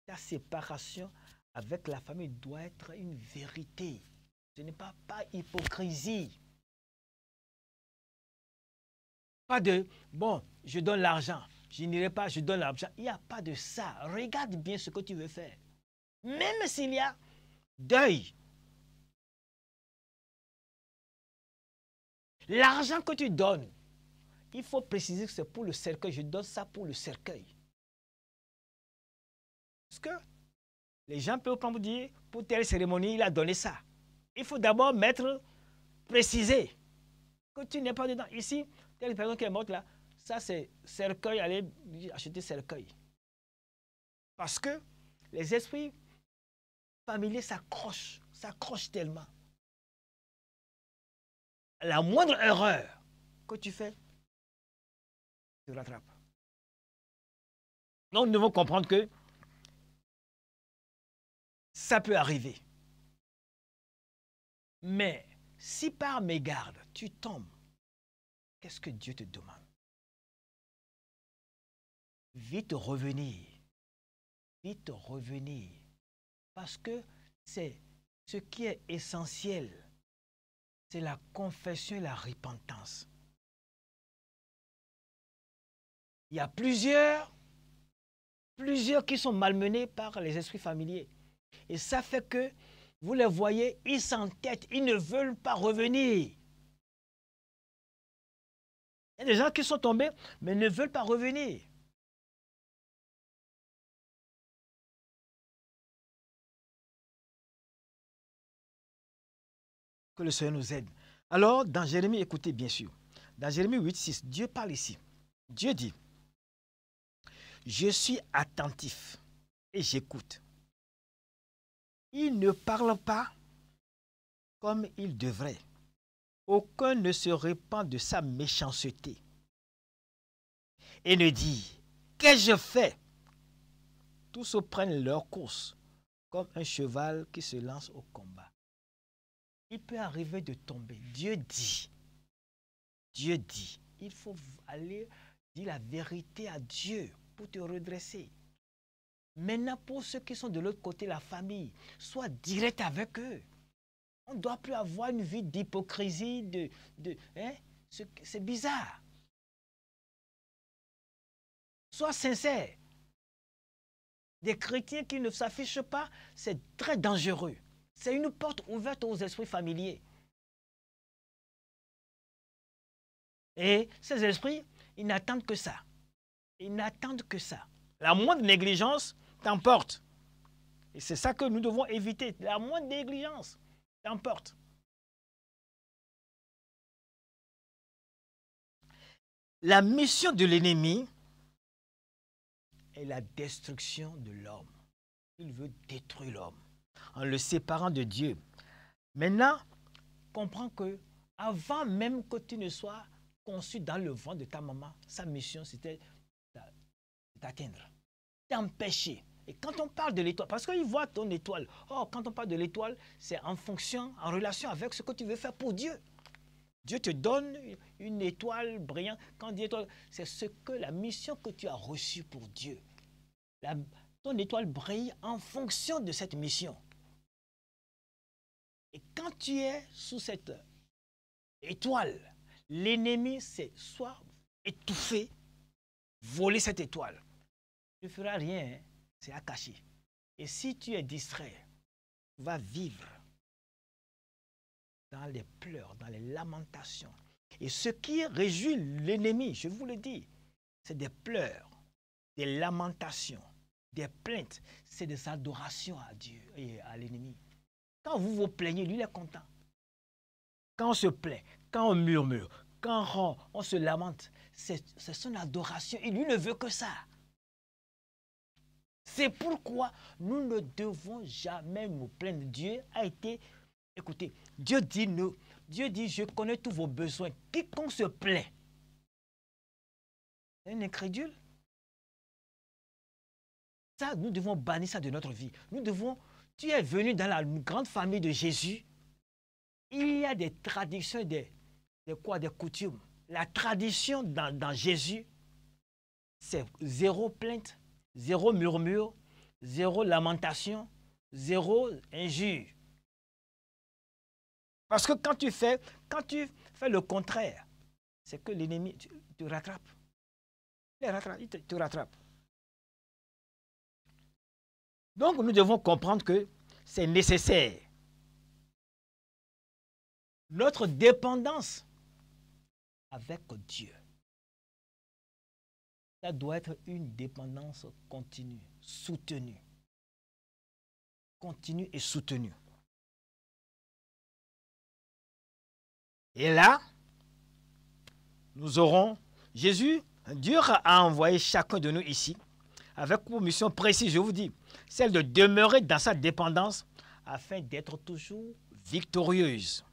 ta séparation avec la famille doit être une vérité. Ce n'est pas, pas hypocrisie. Pas de, bon, je donne l'argent, je n'irai pas, je donne l'argent. Il n'y a pas de ça. Regarde bien ce que tu veux faire. Même s'il y a deuil. L'argent que tu donnes, il faut préciser que c'est pour le cercueil. Je donne ça pour le cercueil que les gens peuvent vous dire, pour telle cérémonie, il a donné ça. Il faut d'abord mettre, préciser que tu n'es pas dedans. Ici, telle personne qui est morte là, ça c'est cercueil, allez acheter cercueil. Parce que les esprits familiers s'accrochent, s'accrochent tellement. La moindre erreur que tu fais, tu rattrapes. Donc nous devons comprendre que ça peut arriver. Mais si par mégarde tu tombes, qu'est-ce que Dieu te demande Vite revenir. Vite revenir. Parce que c'est ce qui est essentiel. C'est la confession et la repentance. Il y a plusieurs, plusieurs qui sont malmenés par les esprits familiers. Et ça fait que, vous les voyez, ils tête, ils ne veulent pas revenir. Il y a des gens qui sont tombés, mais ne veulent pas revenir. Que le Seigneur nous aide. Alors, dans Jérémie, écoutez bien sûr. Dans Jérémie 8, 6, Dieu parle ici. Dieu dit, je suis attentif et j'écoute. Il ne parle pas comme il devrait. Aucun ne se répand de sa méchanceté et ne dit Qu'ai-je fait Tous prennent leur course comme un cheval qui se lance au combat. Il peut arriver de tomber. Dieu dit Dieu dit il faut aller dire la vérité à Dieu pour te redresser. Maintenant, pour ceux qui sont de l'autre côté, la famille, sois direct avec eux. On ne doit plus avoir une vie d'hypocrisie, de, de hein? c'est bizarre. Sois sincère. Des chrétiens qui ne s'affichent pas, c'est très dangereux. C'est une porte ouverte aux esprits familiers. Et ces esprits, ils n'attendent que ça. Ils n'attendent que ça. La moindre négligence, t'emporte. Et c'est ça que nous devons éviter. La moindre négligence t'emporte. La mission de l'ennemi est la destruction de l'homme. Il veut détruire l'homme en le séparant de Dieu. Maintenant, comprends que avant même que tu ne sois conçu dans le ventre de ta maman, sa mission c'était d'atteindre t'empêcher. Et quand on parle de l'étoile, parce qu'il voit ton étoile. Or, quand on parle de l'étoile, c'est en fonction, en relation avec ce que tu veux faire pour Dieu. Dieu te donne une étoile brillante. Quand étoile, c'est ce que la mission que tu as reçue pour Dieu. ton étoile brille en fonction de cette mission. Et quand tu es sous cette étoile, l'ennemi, c'est soit étouffé, voler cette étoile, ne feras rien, c'est à cacher. Et si tu es distrait, tu vas vivre dans les pleurs, dans les lamentations. Et ce qui réjouit l'ennemi, je vous le dis, c'est des pleurs, des lamentations, des plaintes, c'est des adorations à Dieu et à l'ennemi. Quand vous vous plaignez, lui, il est content. Quand on se plaint, quand on murmure, quand on, on se lamente, c'est son adoration. Et lui ne veut que ça. C'est pourquoi nous ne devons jamais nous plaindre. Dieu a été, écoutez, Dieu dit nous, Dieu dit, je connais tous vos besoins. Quiconque se plaît, un incrédule. Ça, nous devons bannir ça de notre vie. Nous devons, tu es venu dans la grande famille de Jésus. Il y a des traditions, des, quoi, coutumes. La tradition dans Jésus, c'est zéro plainte zéro murmure, zéro lamentation, zéro injure. Parce que quand tu fais, le contraire, c'est que l'ennemi, te rattrape, il te, rattrape. Donc nous devons comprendre que c'est nécessaire. Notre dépendance avec Dieu doit être une dépendance continue, soutenue. Continue et soutenue. Et là, nous aurons Jésus, Dieu a envoyé chacun de nous ici avec pour mission précise, je vous dis, celle de demeurer dans sa dépendance afin d'être toujours victorieuse.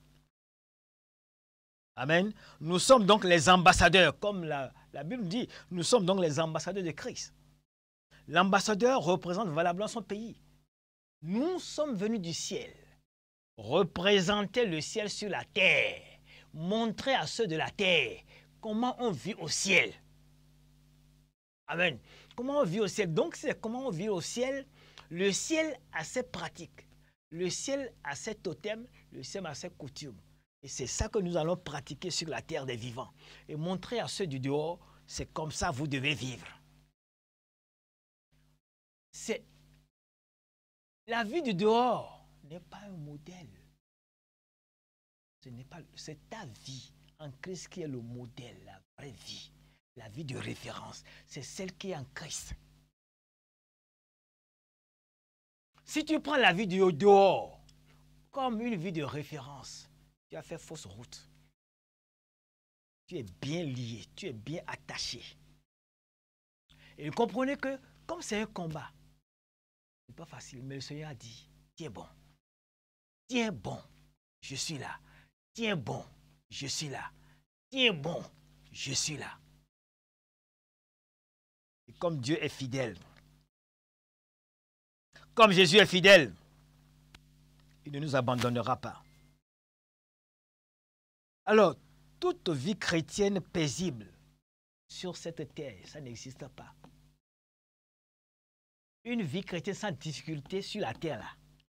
Amen. Nous sommes donc les ambassadeurs, comme la, Bible dit, nous sommes donc les ambassadeurs de Christ. L'ambassadeur représente valablement son pays. Nous sommes venus du ciel, représenter le ciel sur la terre, montrer à ceux de la terre comment on vit au ciel. Amen. Comment on vit au ciel Donc, c'est comment on vit au ciel. Le ciel a ses pratiques, le ciel a ses totems, le ciel a ses coutumes. Et c'est ça que nous allons pratiquer sur la terre des vivants. Et montrer à ceux du dehors, c'est comme ça vous devez vivre. la vie du dehors n'est pas un modèle. c'est ta vie en Christ qui est le modèle, la vraie vie, la vie de référence. C'est celle qui est en Christ. Si tu prends la vie du dehors comme une vie de référence, tu as fait fausse route. Tu es bien lié, tu es bien attaché. Et comprenez que comme c'est un combat, ce n'est pas facile, mais le Seigneur a dit, tiens bon, tiens bon, je suis là, tiens bon, je suis là, tiens bon, je suis là. Et comme Dieu est fidèle, comme Jésus est fidèle, il ne nous abandonnera pas. Alors, toute vie chrétienne paisible sur cette terre, ça n'existe pas. Une vie chrétienne sans difficulté sur la terre,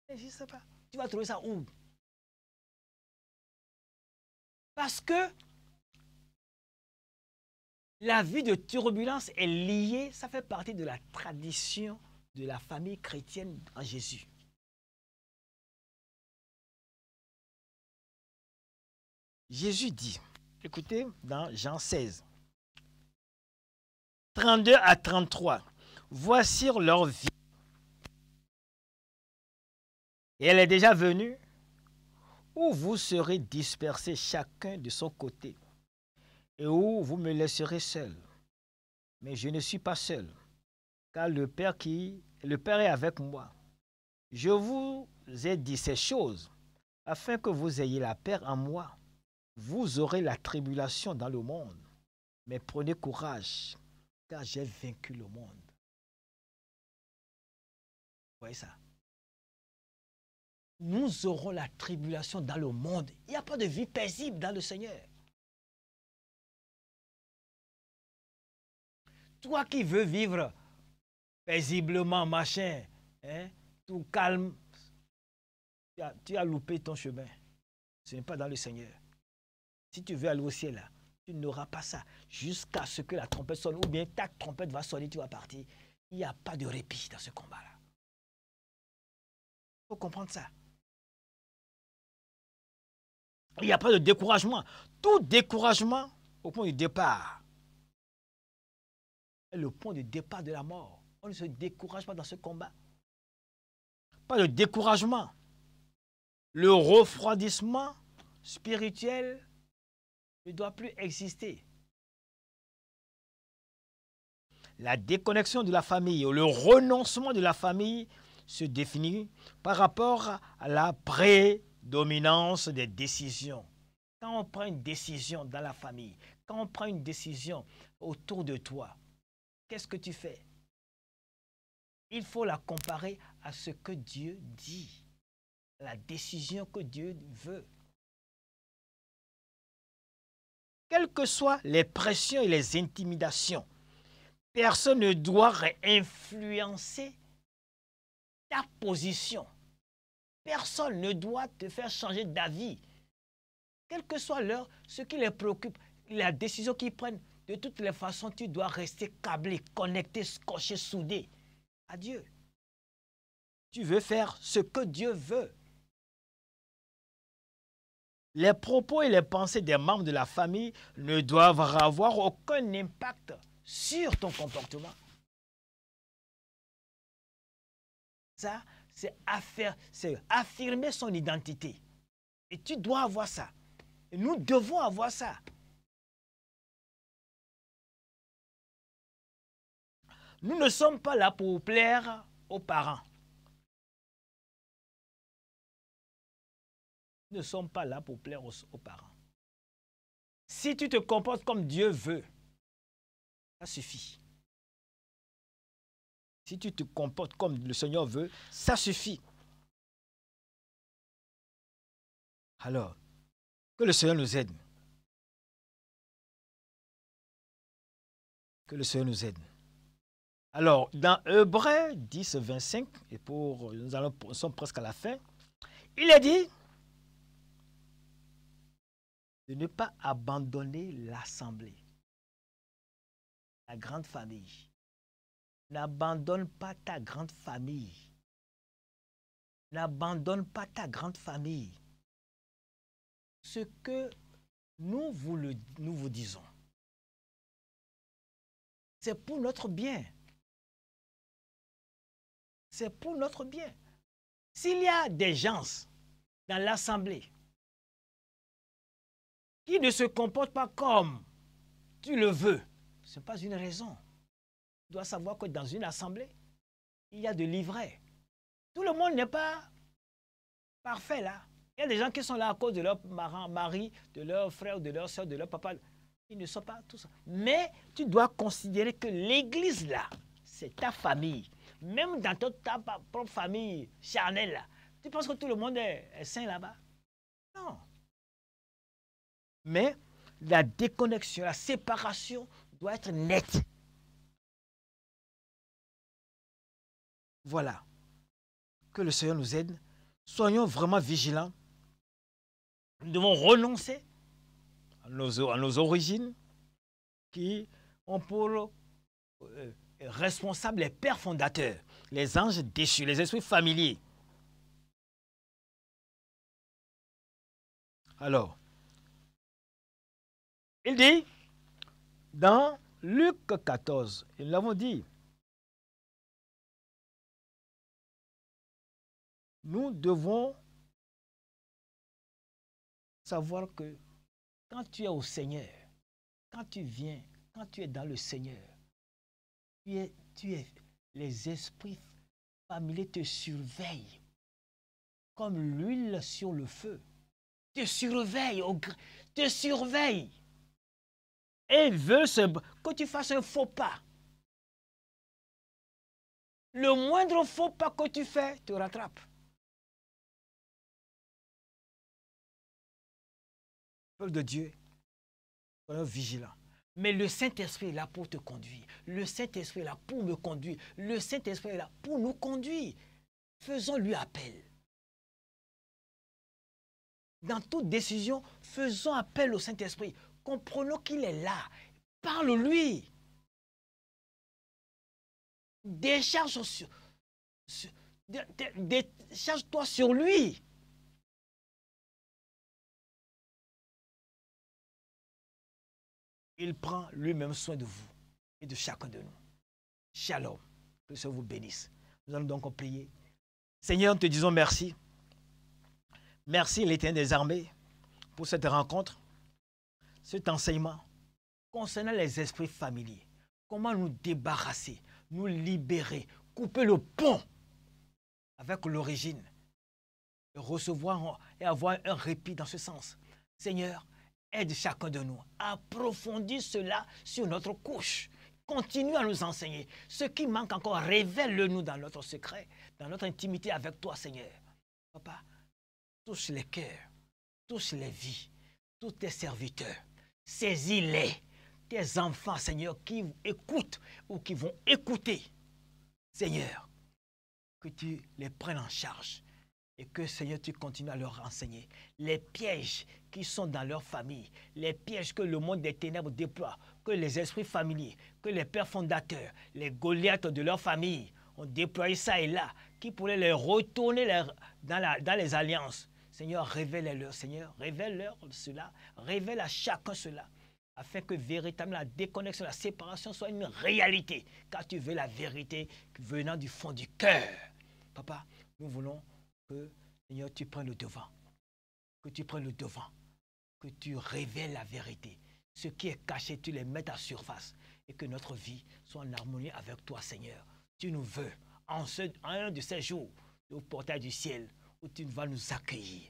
ça n'existe pas. Tu vas trouver ça où Parce que la vie de turbulence est liée, ça fait partie de la tradition de la famille chrétienne en Jésus. Jésus dit, écoutez, dans Jean 16, 32 à 33, voici leur vie. Et elle est déjà venue, où vous serez dispersés chacun de son côté, et où vous me laisserez seul. Mais je ne suis pas seul, car le Père qui le Père est avec moi. Je vous ai dit ces choses afin que vous ayez la paix en moi. Vous aurez la tribulation dans le monde, mais prenez courage, car j'ai vaincu le monde. Vous voyez ça Nous aurons la tribulation dans le monde. Il n'y a pas de vie paisible dans le Seigneur. Toi qui veux vivre paisiblement, machin, hein, tout calme, tu as loupé ton chemin. Ce n'est pas dans le Seigneur. Si tu veux aller au ciel, tu n'auras pas ça. Jusqu'à ce que la trompette sonne, ou bien ta trompette va sonner, tu vas partir. Il n'y a pas de répit dans ce combat-là. Il faut comprendre ça. Il n'y a pas de découragement. Tout découragement au point de départ est le point de départ de la mort. On ne se décourage pas dans ce combat. Pas de découragement. Le refroidissement spirituel ne doit plus exister. La déconnexion de la famille ou le renoncement de la famille se définit par rapport à la prédominance des décisions. Quand on prend une décision dans la famille, quand on prend une décision autour de toi, qu'est-ce que tu fais Il faut la comparer à ce que Dieu dit, la décision que Dieu veut. quelles que soient les pressions et les intimidations, personne ne doit influencer ta position. Personne ne doit te faire changer d'avis. Quelle que soit l'heure, ce qui les préoccupe, la décision qu'ils prennent, de toutes les façons, tu dois rester câblé, connecté, scotché, soudé à Dieu. Tu veux faire ce que Dieu veut. Les propos et les pensées des membres de la famille ne doivent avoir aucun impact sur ton comportement. Ça, c'est affirmer son identité. Et tu dois avoir ça. Et nous devons avoir ça. Nous ne sommes pas là pour plaire aux parents. ne sont pas là pour plaire aux, parents. Si tu te comportes comme Dieu veut, ça suffit. Si tu te comportes comme le Seigneur veut, ça suffit. Alors, que le Seigneur nous aide. Que le Seigneur nous aide. Alors, dans Hébreu 10, 25, et pour, nous, allons, sommes presque à la fin, il est dit, de ne pas abandonner l'assemblée, la grande famille. N'abandonne pas ta grande famille. N'abandonne pas ta grande famille. Ce que nous vous, nous vous disons, c'est pour notre bien. C'est pour notre bien. S'il y a des gens dans l'assemblée ne se comporte pas comme tu le veux, c'est pas une raison. Tu dois savoir que dans une assemblée, il y a de livrets. Tout le monde n'est pas parfait là. Il y a des gens qui sont là à cause de leur mari, de leur frère, de leur soeur, de leur papa. Ils ne sont pas tous. Mais tu dois considérer que l'église là, c'est ta famille. Même dans ta, propre famille charnelle Tu penses que tout le monde est, est saint là-bas? Non. Mais la déconnexion, la séparation doit être nette. Voilà. Que le Seigneur nous aide. Soyons vraiment vigilants. Nous devons renoncer à nos, origines qui ont pour euh, responsables les pères fondateurs, les anges déchus, les esprits familiers. Alors, il dit dans Luc 14, nous l'avons dit, nous devons savoir que quand tu es au Seigneur, quand tu viens, quand tu es dans le Seigneur, tu es, tu les esprits familiers te surveillent comme l'huile sur le feu. Te surveille, te surveille et veut que tu fasses un faux pas. Le moindre faux pas que tu fais te rattrape. Peuple de Dieu, soyons vigilant. Mais le Saint-Esprit est là pour te conduire. Le Saint-Esprit est là pour me conduire. Le Saint-Esprit est là pour nous conduire. Faisons-lui appel. Dans toute décision, faisons appel au Saint-Esprit. Comprenons qu'il est là. Parle-lui. Décharge sur, toi sur lui. Il prend lui-même soin de vous et de chacun de nous. Shalom. Que ce vous bénisse. Nous allons donc prier. Seigneur, nous te disons merci. Merci, l'Éternel des armées, pour cette rencontre cet enseignement concernant les esprits familiers. Comment nous débarrasser, nous libérer, couper le pont avec l'origine recevoir et avoir un répit dans ce sens. Seigneur, aide chacun de nous. approfondir cela sur notre couche. Continue à nous enseigner. Ce qui manque encore, révèle-le-nous dans notre secret, dans notre intimité avec toi, Seigneur. Papa, touche les cœurs, touche les vies, tous tes serviteurs. Saisis-les. Tes enfants, Seigneur, qui écoutent ou qui vont écouter. Seigneur, que tu les prennes en charge et que, Seigneur, tu continues à leur enseigner les pièges qui sont dans leur famille, les pièges que le monde des ténèbres déploie, que les esprits familiers, que les pères fondateurs, les Goliaths de leur famille ont déployé ça et là, qui pourraient les retourner dans les alliances, Seigneur, révèle-leur, Seigneur, révèle-leur cela, révèle à chacun cela, afin que véritablement la déconnexion, la séparation soit une réalité, car tu veux la vérité venant du fond du cœur. Papa, nous voulons que, Seigneur, tu prennes le devant, que tu prennes le devant, que tu révèles la vérité. Ce qui est caché, tu les mets à surface et que notre vie soit en harmonie avec toi, Seigneur. Tu nous veux, en, en un de ces jours, au portail du ciel, où tu vas nous accueillir.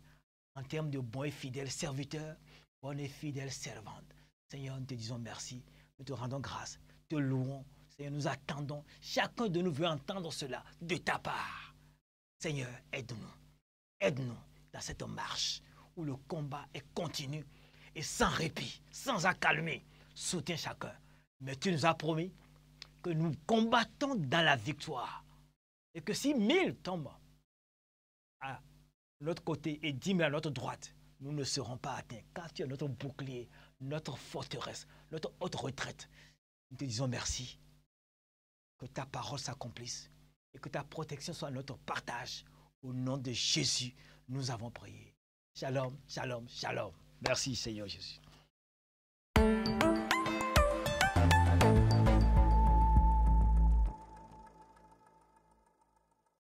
En termes de bons et fidèles serviteurs, bons et fidèles servantes. Seigneur, nous te disons merci, nous te rendons grâce, te louons. Seigneur, nous attendons. Chacun de nous veut entendre cela de ta part. Seigneur, aide-nous. Aide-nous dans cette marche où le combat est continu et sans répit, sans accalmer. Soutiens chacun. Mais tu nous as promis que nous combattons dans la victoire. Et que si mille tombent l'autre côté et 10 000 à notre droite, nous ne serons pas atteints. Car tu es notre bouclier, notre forteresse, notre haute retraite. Nous te disons merci. Que ta parole s'accomplisse et que ta protection soit notre partage. Au nom de Jésus, nous avons prié. Shalom, shalom, shalom. Merci Seigneur Jésus.